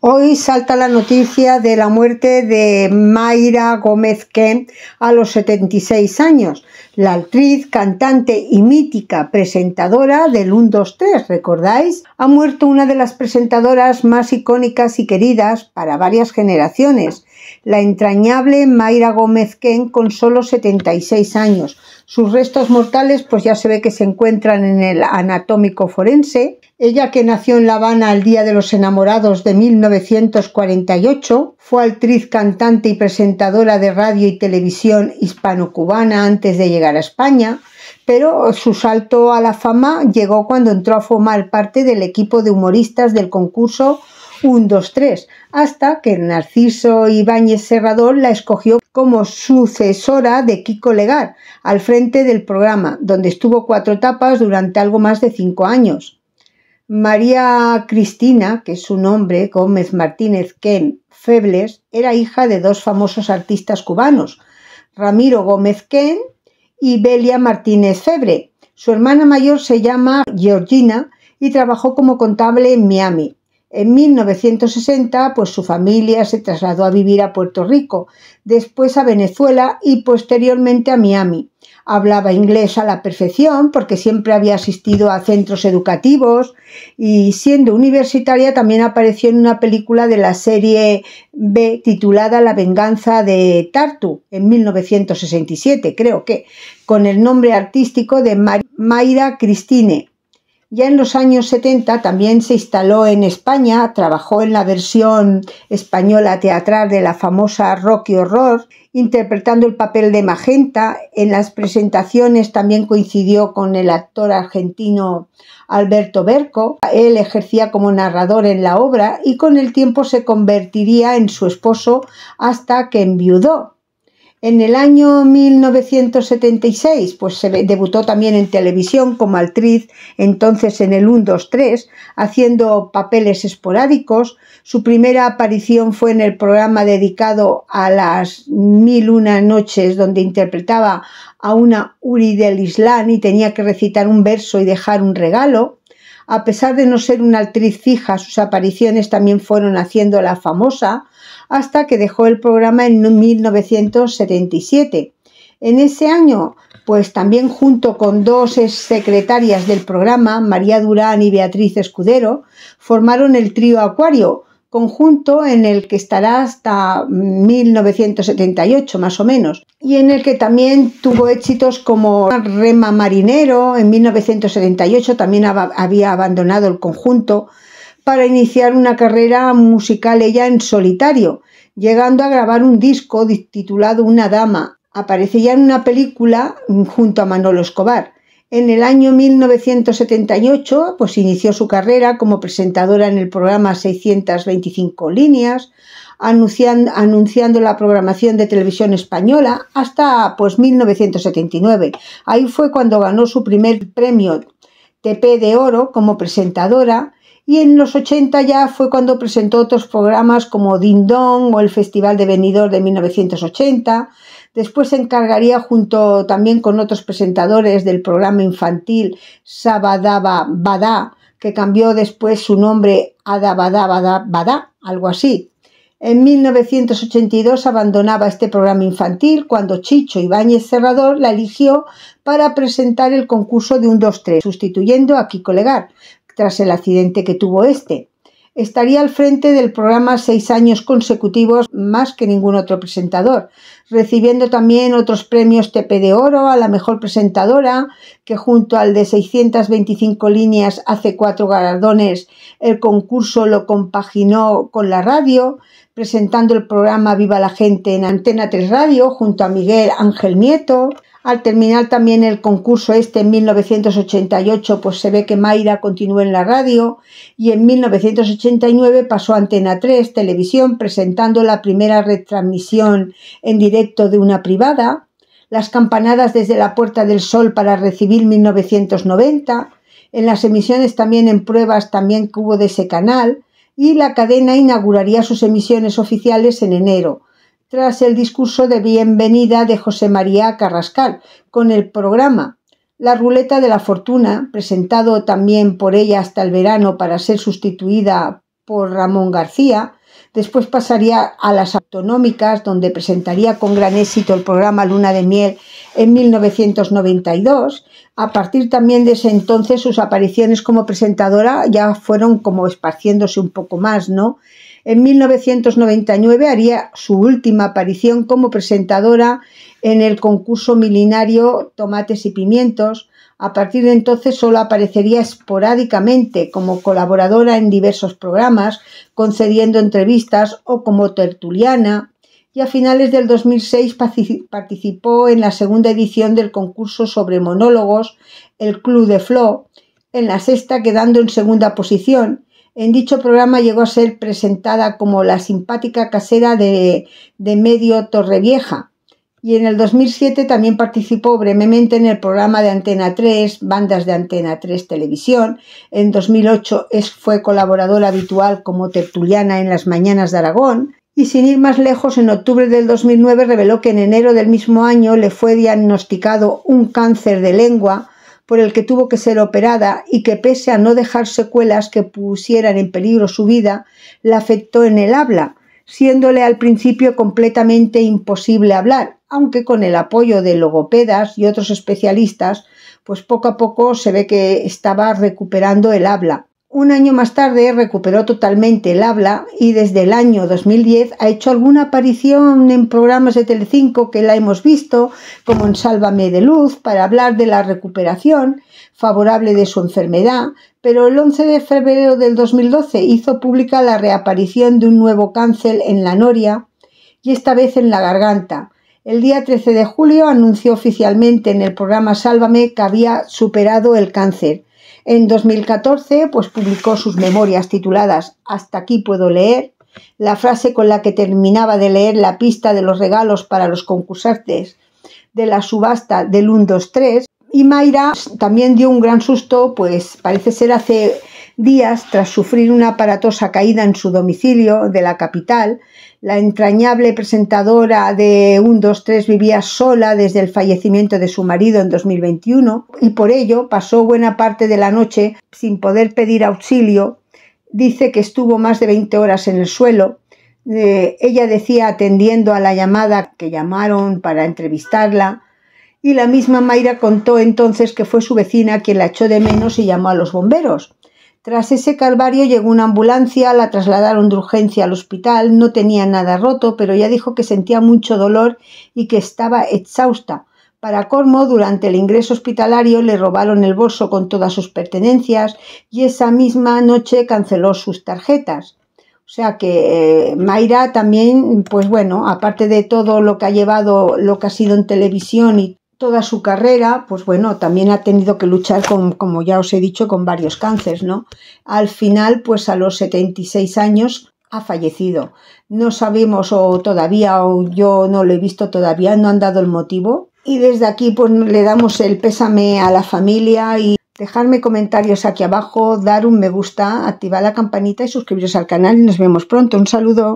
Hoy salta la noticia de la muerte de Mayra Gómez Ken a los 76 años, la actriz, cantante y mítica presentadora del 1-2-3, 3 ¿recordáis? ha muerto una de las presentadoras más icónicas y queridas para varias generaciones, la entrañable Mayra Gómez Ken con solo 76 años. Sus restos mortales pues ya se ve que se encuentran en el anatómico forense. Ella que nació en La Habana al Día de los Enamorados de 1948, fue actriz, cantante y presentadora de radio y televisión hispano-cubana antes de llegar a España pero su salto a la fama llegó cuando entró a formar parte del equipo de humoristas del concurso 1, 2, 3, hasta que Narciso Ibáñez Serrador la escogió como sucesora de Kiko Legar al frente del programa, donde estuvo cuatro etapas durante algo más de cinco años. María Cristina, que es su nombre, Gómez Martínez Ken Febles, era hija de dos famosos artistas cubanos, Ramiro Gómez Ken y Belia Martínez Febre. Su hermana mayor se llama Georgina y trabajó como contable en Miami. En 1960, pues su familia se trasladó a vivir a Puerto Rico, después a Venezuela y posteriormente a Miami. Hablaba inglés a la perfección porque siempre había asistido a centros educativos y siendo universitaria también apareció en una película de la serie B titulada La venganza de Tartu en 1967, creo que, con el nombre artístico de Mayra Christine. Ya en los años 70 también se instaló en España, trabajó en la versión española teatral de la famosa Rocky Horror, interpretando el papel de Magenta. En las presentaciones también coincidió con el actor argentino Alberto Berco. Él ejercía como narrador en la obra y con el tiempo se convertiría en su esposo hasta que enviudó. En el año 1976, pues se debutó también en televisión como actriz, entonces en el 1, 2, 3, haciendo papeles esporádicos. Su primera aparición fue en el programa dedicado a las mil una noches, donde interpretaba a una Uri del Islam y tenía que recitar un verso y dejar un regalo. A pesar de no ser una actriz fija, sus apariciones también fueron haciéndola famosa hasta que dejó el programa en 1977. En ese año, pues también junto con dos secretarias del programa, María Durán y Beatriz Escudero, formaron el trío Acuario, conjunto en el que estará hasta 1978 más o menos, y en el que también tuvo éxitos como Rema Marinero, en 1978 también había abandonado el conjunto para iniciar una carrera musical ella en solitario, llegando a grabar un disco titulado Una Dama. Aparece ya en una película mm, junto a Manolo Escobar. En el año 1978, pues inició su carrera como presentadora en el programa 625 líneas, anunciando, la programación de televisión española hasta pues 1979. Ahí fue cuando ganó su primer premio TP de Oro como presentadora y en los 80 ya fue cuando presentó otros programas como Dindón o el Festival de Benidorm de 1980. Después se encargaría junto también con otros presentadores del programa infantil Sabadaba Badá, que cambió después su nombre a Dabadabada Badá, algo así. En 1982 abandonaba este programa infantil cuando Chicho Ibáñez Cerrador la eligió para presentar el concurso de un 2-3, sustituyendo a Kiko Legar, tras el accidente que tuvo este. Estaría al frente del programa seis años consecutivos más que ningún otro presentador, recibiendo también otros premios TP de Oro a la mejor presentadora, que junto al de 625 líneas hace cuatro galardones, el concurso lo compaginó con la radio, presentando el programa Viva la Gente en Antena 3 Radio junto a Miguel Ángel Nieto, al terminar también el concurso este en 1988, pues se ve que Mayra continuó en la radio y en 1989 pasó a Antena 3 Televisión presentando la primera retransmisión en directo de una privada, Las campanadas desde la Puerta del Sol para recibir 1990, en las emisiones también en pruebas también que hubo de ese canal y la cadena inauguraría sus emisiones oficiales en enero tras el discurso de bienvenida de José María Carrascal con el programa La Ruleta de la Fortuna, presentado también por ella hasta el verano para ser sustituida por Ramón García. Después pasaría a las autonómicas, donde presentaría con gran éxito el programa Luna de Miel en 1992. A partir también de ese entonces, sus apariciones como presentadora ya fueron como esparciéndose un poco más, ¿no? En 1999 haría su última aparición como presentadora en el concurso milenario Tomates y Pimientos. A partir de entonces solo aparecería esporádicamente como colaboradora en diversos programas, concediendo entrevistas o como tertuliana. Y a finales del 2006 participó en la segunda edición del concurso sobre monólogos, el Club de Flo, en la sexta quedando en segunda posición en dicho programa llegó a ser presentada como la simpática casera de, de Medio Torrevieja. Y en el 2007 también participó brevemente en el programa de Antena 3, bandas de Antena 3 Televisión. En 2008 fue colaboradora habitual como tertuliana en las mañanas de Aragón. Y sin ir más lejos, en octubre del 2009 reveló que en enero del mismo año le fue diagnosticado un cáncer de lengua por el que tuvo que ser operada y que pese a no dejar secuelas que pusieran en peligro su vida, la afectó en el habla, siéndole al principio completamente imposible hablar, aunque con el apoyo de logopedas y otros especialistas, pues poco a poco se ve que estaba recuperando el habla. Un año más tarde recuperó totalmente el habla y desde el año 2010 ha hecho alguna aparición en programas de Telecinco que la hemos visto, como en Sálvame de Luz, para hablar de la recuperación favorable de su enfermedad, pero el 11 de febrero del 2012 hizo pública la reaparición de un nuevo cáncer en la noria y esta vez en la garganta. El día 13 de julio anunció oficialmente en el programa Sálvame que había superado el cáncer. En 2014, pues publicó sus memorias tituladas Hasta aquí puedo leer, la frase con la que terminaba de leer la pista de los regalos para los concursantes de la subasta del 1, 2, 3. Y Mayra también dio un gran susto, pues parece ser hace días tras sufrir una aparatosa caída en su domicilio de la capital, la entrañable presentadora de 123 vivía sola desde el fallecimiento de su marido en 2021 y por ello pasó buena parte de la noche sin poder pedir auxilio. Dice que estuvo más de 20 horas en el suelo. Eh, ella decía atendiendo a la llamada que llamaron para entrevistarla y la misma Mayra contó entonces que fue su vecina quien la echó de menos y llamó a los bomberos. Tras ese calvario llegó una ambulancia, la trasladaron de urgencia al hospital, no tenía nada roto, pero ya dijo que sentía mucho dolor y que estaba exhausta. Para colmo, durante el ingreso hospitalario le robaron el bolso con todas sus pertenencias y esa misma noche canceló sus tarjetas. O sea que eh, Mayra también, pues bueno, aparte de todo lo que ha llevado, lo que ha sido en televisión y toda su carrera, pues bueno, también ha tenido que luchar como ya os he dicho, con varios cánceres, ¿no? Al final, pues a los 76 años ha fallecido. No sabemos o todavía, o yo no lo he visto todavía, no han dado el motivo. Y desde aquí, pues le damos el pésame a la familia y dejarme comentarios aquí abajo, dar un me gusta, activar la campanita y suscribiros al canal y nos vemos pronto. Un saludo.